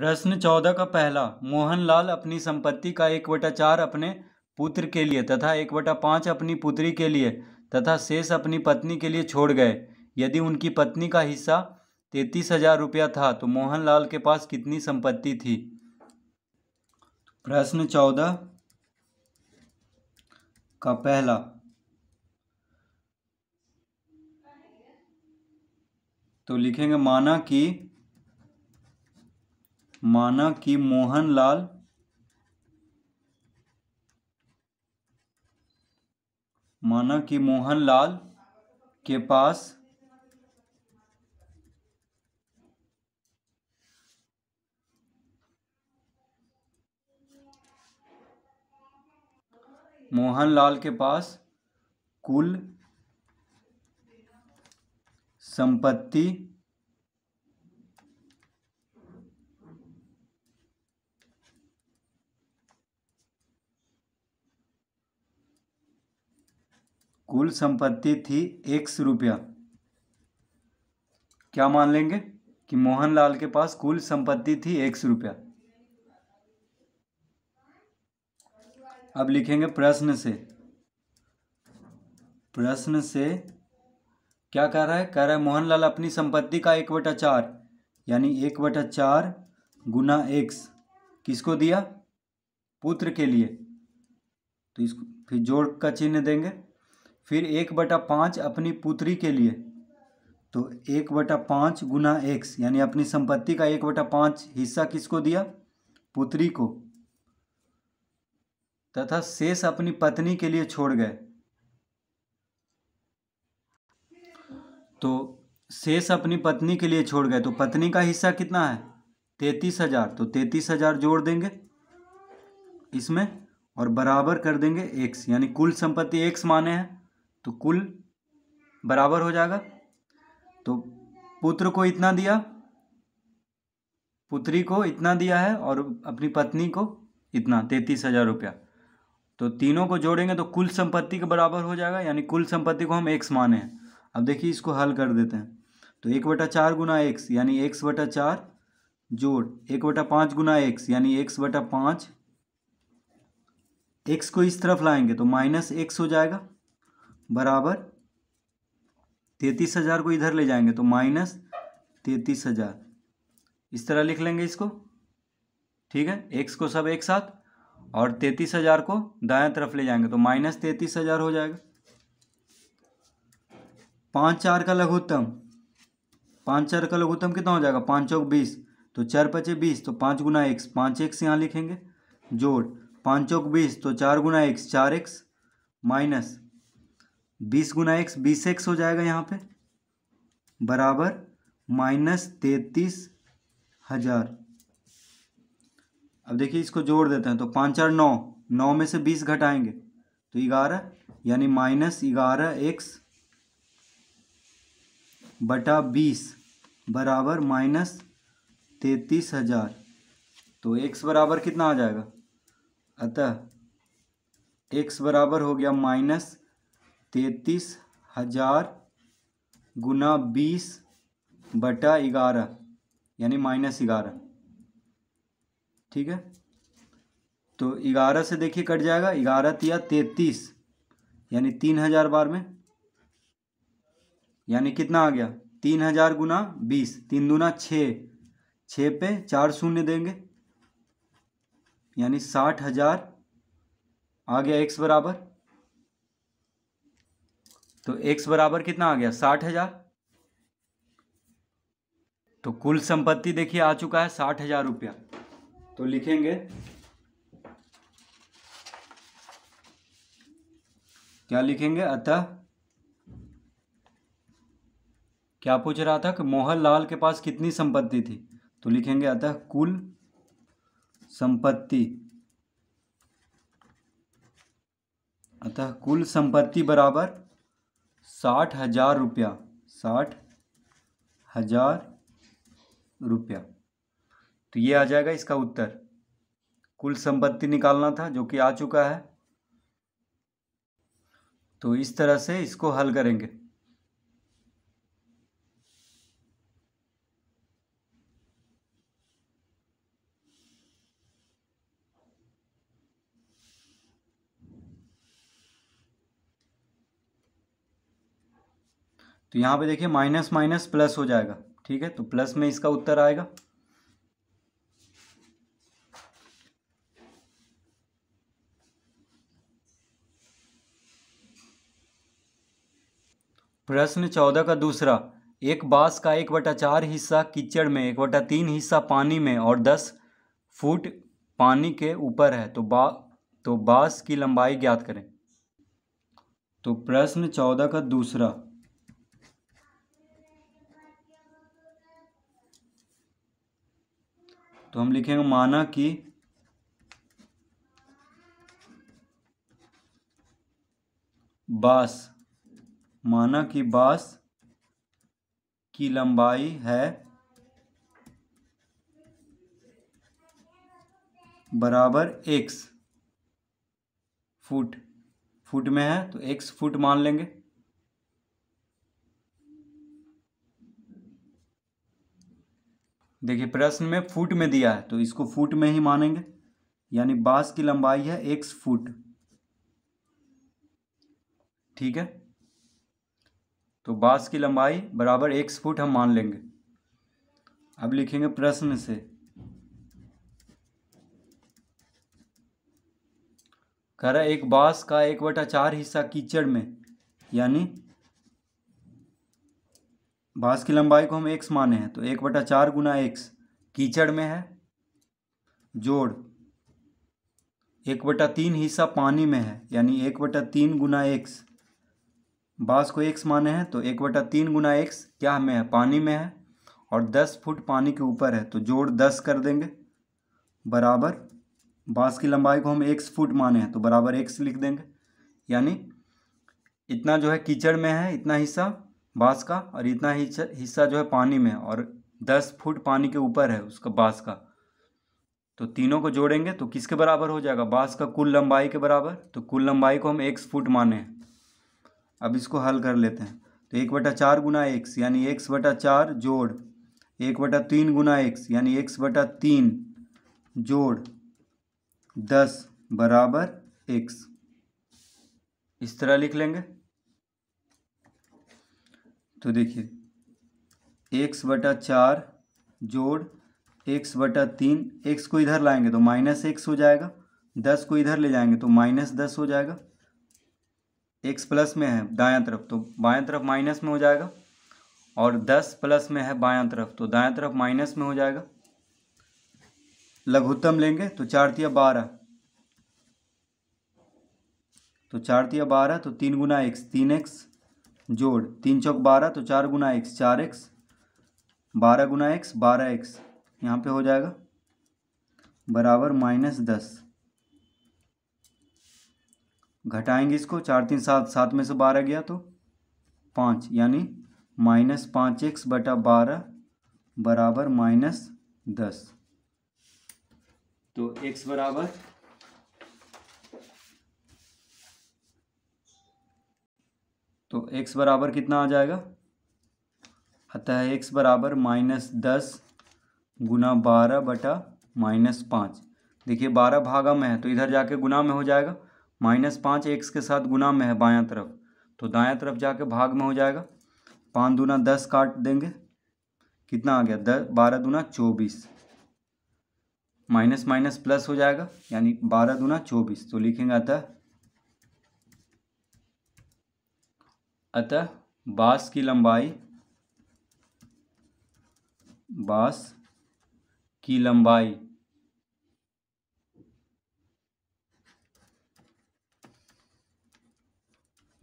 प्रश्न चौदह का पहला मोहनलाल अपनी संपत्ति का एक बटा चार अपने पुत्र के लिए तथा एक बटा पाँच अपनी पुत्री के लिए तथा शेष अपनी पत्नी के लिए छोड़ गए यदि उनकी पत्नी का हिस्सा तैतीस हजार रुपया था तो मोहनलाल के पास कितनी संपत्ति थी प्रश्न चौदह का पहला तो लिखेंगे माना कि माना कि मोहनलाल माना कि मोहनलाल के पास मोहनलाल के पास कुल संपत्ति कुल संपत्ति थी एक्स रुपया क्या मान लेंगे कि मोहनलाल के पास कुल संपत्ति थी एक्स रुपया अब लिखेंगे प्रश्न से प्रश्न से क्या कह रहा है कह रहा है मोहनलाल अपनी संपत्ति का एक बटा चार यानी एक बटा चार गुना एक्स किसको दिया पुत्र के लिए तो इसको फिर जोड़ का चिन्ह देंगे फिर एक बटा पाँच अपनी पुत्री के लिए तो एक बटा पाँच गुना एक्स यानी अपनी संपत्ति का एक बटा पाँच हिस्सा किसको दिया पुत्री को तथा शेष अपनी पत्नी के लिए छोड़ गए तो शेष अपनी पत्नी के लिए छोड़ गए तो पत्नी का हिस्सा कितना है तैतीस हजार तो तैतीस हजार जोड़ देंगे इसमें और बराबर कर देंगे एक्स यानी कुल संपत्ति एक्स माने हैं तो कुल बराबर हो जाएगा तो पुत्र को इतना दिया पुत्री को इतना दिया है और अपनी पत्नी को इतना तैतीस हज़ार रुपया तो तीनों को जोड़ेंगे तो कुल संपत्ति के बराबर हो जाएगा यानी कुल संपत्ति को हम एक्स माने हैं अब देखिए इसको हल कर देते हैं तो एक बटा चार गुना एक्स यानी एक्स बटा चार जोड़ एक बटा पाँच गुना एक्स यानी एक्स बटा पाँच एक्स को इस तरफ लाएंगे तो माइनस एक्स हो जाएगा बराबर तैतीस हज़ार को इधर ले जाएंगे तो माइनस तैतीस हज़ार इस तरह लिख लेंगे इसको ठीक है एक्स को सब एक साथ और तैतीस हज़ार को दाएं तरफ ले जाएंगे तो माइनस तैतीस हज़ार हो जाएगा पाँच चार का लघुत्तम पाँच चार का लघुत्तम कितना हो जाएगा पाँच चौक बीस तो चार पचे बीस तो पाँच गुना एक्स पाँच एक्स यहाँ लिखेंगे जोड़ पाँच चौक बीस तो चार गुना एक्स चार एक्स माइनस बीस गुना एक्स बीस एक्स हो जाएगा यहाँ पे बराबर माइनस तैतीस हजार अब देखिए इसको जोड़ देते हैं तो पाँच चार नौ नौ में से बीस घटाएंगे तो ग्यारह यानी माइनस ग्यारह एक्स बटा बीस बराबर माइनस तैतीस हजार तो एक्स बराबर कितना आ जाएगा अतः एक्स बराबर हो गया माइनस तैतीस हज़ार गुना बीस बटा ग्यारह यानी माइनस ग्यारह ठीक है तो ग्यारह से देखिए कट जाएगा ग्यारह या तैतीस यानी तीन हज़ार बार में यानी कितना आ गया तीन हज़ार गुना बीस तीन दुना छः छः पे चार शून्य देंगे यानी साठ हज़ार आ गया एक्स बराबर तो एक्स बराबर कितना आ गया साठ हजार तो कुल संपत्ति देखिए आ चुका है साठ हजार रुपया तो लिखेंगे क्या लिखेंगे अतः क्या पूछ रहा था कि मोहन लाल के पास कितनी संपत्ति थी तो लिखेंगे अतः कुल संपत्ति अतः कुल संपत्ति बराबर साठ हज़ार रुपया साठ हज़ार रुपया तो ये आ जाएगा इसका उत्तर कुल संपत्ति निकालना था जो कि आ चुका है तो इस तरह से इसको हल करेंगे तो यहाँ पे देखिए माइनस माइनस प्लस हो जाएगा ठीक है तो प्लस में इसका उत्तर आएगा प्रश्न चौदह का दूसरा एक बांस का एक बटा चार हिस्सा कीचड़ में एक बटा तीन हिस्सा पानी में और दस फुट पानी के ऊपर है तो बा तो बांस की लंबाई ज्ञात करें तो प्रश्न चौदह का दूसरा तो हम लिखेंगे माना कि बास माना कि बास की लंबाई है बराबर एक्स फुट फुट में है तो एक्स फुट मान लेंगे देखिए प्रश्न में फुट में दिया है तो इसको फुट में ही मानेंगे यानी बांस की लंबाई है एक्स फुट ठीक है तो बांस की लंबाई बराबर एक्स फुट हम मान लेंगे अब लिखेंगे प्रश्न से कह एक बांस का एक बटा चार हिस्सा कीचड़ में यानी बाँस की लंबाई को हम एक्स माने हैं तो एक बटा चार गुना एक्स कीचड़ में है जोड़ एक बटा तीन हिस्सा पानी में है यानी एक बटा तीन गुना एक्स बाँस को एक्स माने हैं तो एक बटा तीन गुना एक्स क्या में है पानी में है और दस फुट पानी के ऊपर है तो जोड़ दस कर देंगे बराबर बाँस की लंबाई को हम एक्स फुट माने हैं तो बराबर एक्स लिख देंगे यानी इतना जो है कीचड़ में है इतना हिस्सा बाँस का और इतना ही हिस्सा जो है पानी में और दस फुट पानी के ऊपर है उसका बाँस का तो तीनों को जोड़ेंगे तो किसके बराबर हो जाएगा बाँस का कुल लंबाई के बराबर तो कुल लंबाई को हम एक फुट माने अब इसको हल कर लेते हैं तो एक बटा चार गुना एक्स यानी एक्स बटा चार जोड़ एक बटा तीन गुना एक्स यानी एक्स बटा तीन जोड़ दस बराबर एक्स इस तरह लिख लेंगे तो देखिए एक्स बटा चार जोड़ एक्स बटा तीन एक्स को इधर लाएंगे तो माइनस एक्स हो जाएगा दस को इधर ले जाएंगे तो माइनस दस हो जाएगा एक्स प्लस में है दायां तरफ तो बायां तरफ माइनस में हो जाएगा और दस प्लस में है बायां तरफ तो दायां तरफ माइनस में हो जाएगा लघुत्तम लेंगे तो चार तिया बारह तो चार तिया बारह तो तीन गुना एक्स तीन एक्स जोड़ तीन चौक बारह तो चार गुना एक्स चार एक्स बारह गुना एक्स बारह एक्स यहाँ पे हो जाएगा बराबर माइनस दस घटाएंगे इसको चार तीन सात सात में से बारह गया तो पाँच यानी माइनस पाँच एक्स बटा बारह बराबर माइनस दस तो एक्स बराबर तो एक्स बराबर कितना आ जाएगा अतः एक्स बराबर माइनस दस गुना बारह बटा माइनस पाँच देखिए बारह भागा में है तो इधर जाके गुना में हो जाएगा माइनस पाँच एक्स के साथ गुना में है बायां तरफ तो दायां तरफ जाके भाग में हो जाएगा पाँच दूना दस काट देंगे कितना आ गया दस बारह दूना चौबीस माइनस माइनस प्लस हो जाएगा यानी बारह दूना चौबीस तो लिखेंगे आता है अतः बास की लंबाई बास की लंबाई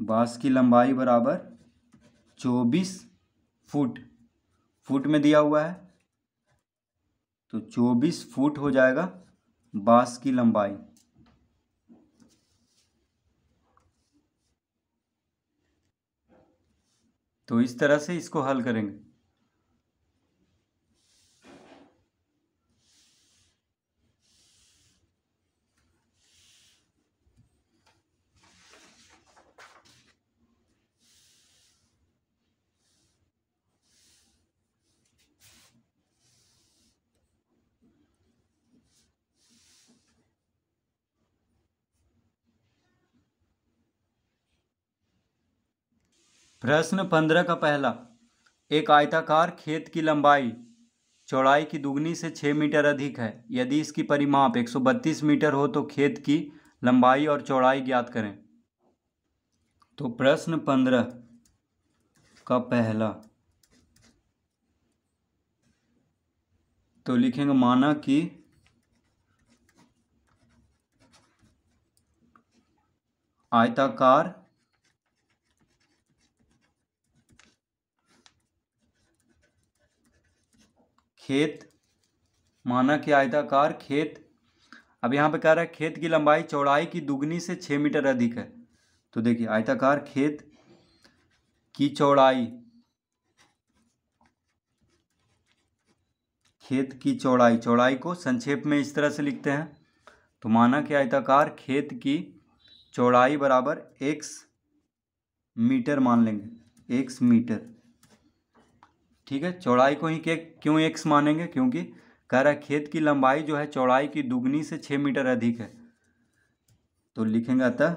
बाँस की लंबाई बराबर चौबीस फुट फुट में दिया हुआ है तो चौबीस फुट हो जाएगा बास की लंबाई तो इस तरह से इसको हल करेंगे प्रश्न पंद्रह का पहला एक आयताकार खेत की लंबाई चौड़ाई की दुगनी से छः मीटर अधिक है यदि इसकी परिमाप 132 मीटर हो तो खेत की लंबाई और चौड़ाई ज्ञात करें तो प्रश्न पंद्रह का पहला तो लिखेंगे माना कि आयताकार खेत माना कि आयताकार खेत अब यहाँ पे कह रहा है खेत की लंबाई चौड़ाई की दुगनी से छः मीटर अधिक है तो देखिए आयताकार खेत की चौड़ाई खेत की चौड़ाई चौड़ाई को संक्षेप में इस तरह से लिखते हैं तो माना कि आयताकार खेत की चौड़ाई बराबर एक्स मीटर मान लेंगे एक्स मीटर ठीक है चौड़ाई को ही के क्यों एक्स मानेंगे क्योंकि कह रहा है खेत की लंबाई जो है चौड़ाई की दुगनी से छः मीटर अधिक है तो लिखेंगे अतः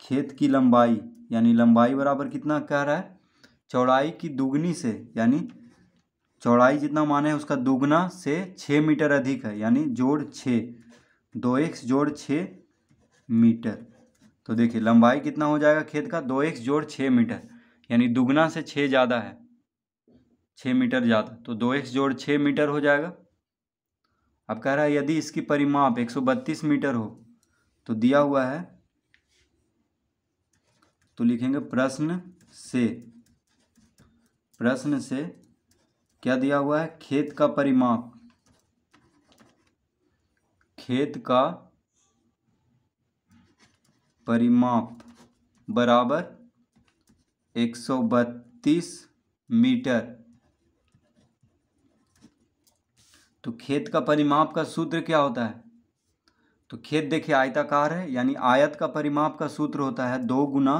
खेत की लंबाई यानी लंबाई बराबर कितना कह रहा है चौड़ाई की दुगनी से यानी चौड़ाई जितना माने है उसका दुगना से छः मीटर अधिक है यानी जोड़ छः दो एक्स जोड़ छः मीटर तो देखिए लंबाई कितना हो जाएगा खेत का दो एक्स जोड़ छः मीटर यानी दुगना से छः ज़्यादा है छः मीटर ज़्यादा तो दो एक्स जोड़ छः मीटर हो जाएगा अब कह रहा है यदि इसकी परिमाप एक सौ बत्तीस मीटर हो तो दिया हुआ है तो लिखेंगे प्रश्न से प्रश्न से क्या दिया हुआ है खेत का परिमाप खेत का परिमाप बराबर एक सौ बत्तीस मीटर तो खेत का परिमाप का सूत्र क्या होता है तो खेत देखिए आयताकार है यानी आयत का परिमाप का सूत्र होता है दो गुना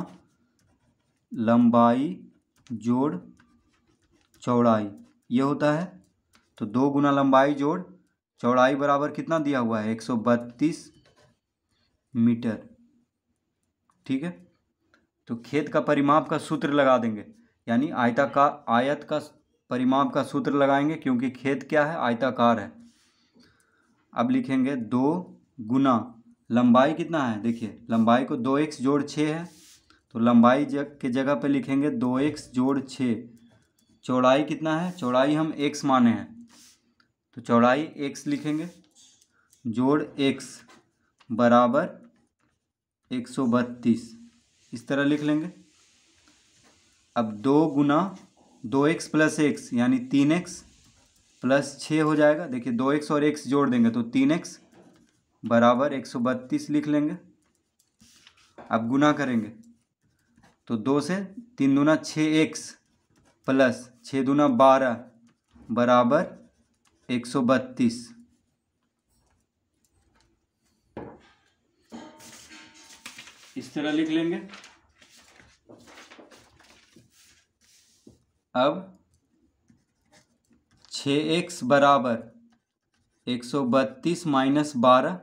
लंबाई जोड़ चौड़ाई ये होता है तो दो गुना लंबाई जोड़ चौड़ाई बराबर कितना दिया हुआ है एक सौ बत्तीस मीटर ठीक है तो खेत का परिमाप का सूत्र लगा देंगे यानी आयता का आयत का परिमाप का सूत्र लगाएंगे क्योंकि खेत क्या है आयताकार है अब लिखेंगे दो गुना लंबाई कितना है देखिए लंबाई को दो एक्स जोड़ छः है तो लंबाई जग के जगह पे लिखेंगे दो एक्स जोड़ छः चौड़ाई कितना है चौड़ाई हम एक्स माने हैं तो चौड़ाई एक्स लिखेंगे जोड़ एक्स बराबर एक सौ बत्तीस इस तरह लिख लेंगे अब दो गुना दो एक्स प्लस एक्स यानी तीन एक्स प्लस छः हो जाएगा देखिए दो एक्स और एक्स जोड़ देंगे तो तीन एक्स बराबर एक सौ बत्तीस लिख लेंगे अब गुना करेंगे तो दो से तीन दूना छः एक्स प्लस छः दूना बारह बराबर एक सौ बत्तीस इस तरह लिख लेंगे अब छ एक्स बराबर एक सौ बत्तीस माइनस बारह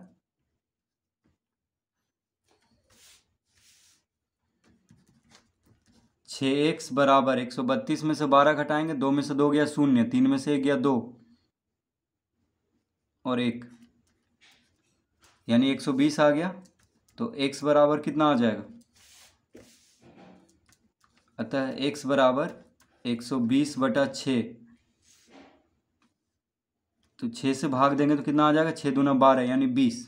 छ एक्स बराबर एक सौ बत्तीस में से बारह घटाएंगे दो में से दो गया शून्य तीन में से एक गया दो और एक यानी एक सौ बीस आ गया तो एक्स बराबर कितना आ जाएगा अतः एक्स बराबर एक सौ बीस बटा छः तो छः से भाग देंगे तो कितना आ जाएगा छः दूना बारह यानी बीस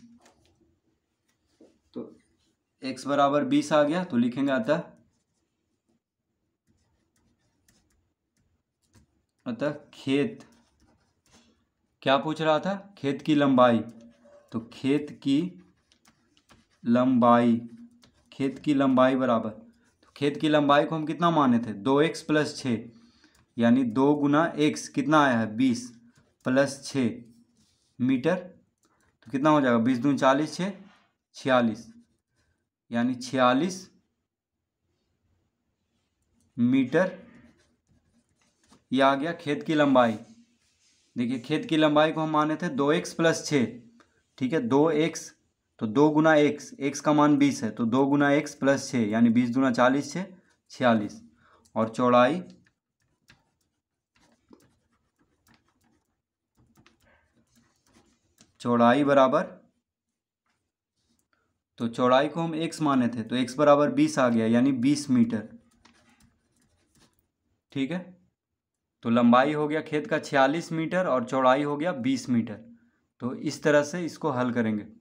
तो एक्स बराबर बीस आ गया तो लिखेंगे अतः अतः खेत क्या पूछ रहा था खेत की लंबाई तो खेत की लंबाई खेत की लंबाई बराबर खेत की लंबाई को हम कितना माने थे दो एक्स प्लस छः यानी दो गुना एक्स कितना आया है बीस प्लस छ मीटर तो कितना हो जाएगा बीस दून चालीस छः छियालीस यानी छियालीस मीटर यह आ गया खेत की लंबाई देखिए खेत की लंबाई को हम माने थे दो एक्स प्लस छः ठीक है दो एक्स तो दो गुना एक्स एक्स का मान बीस है तो दो गुना एक्स प्लस छः यानी बीस गुना चालीस छः छियालीस और चौड़ाई चौड़ाई बराबर तो चौड़ाई को हम एक्स माने थे तो एक्स बराबर बीस आ गया यानी बीस मीटर ठीक है तो लंबाई हो गया खेत का छियालीस मीटर और चौड़ाई हो गया बीस मीटर तो इस तरह से इसको हल करेंगे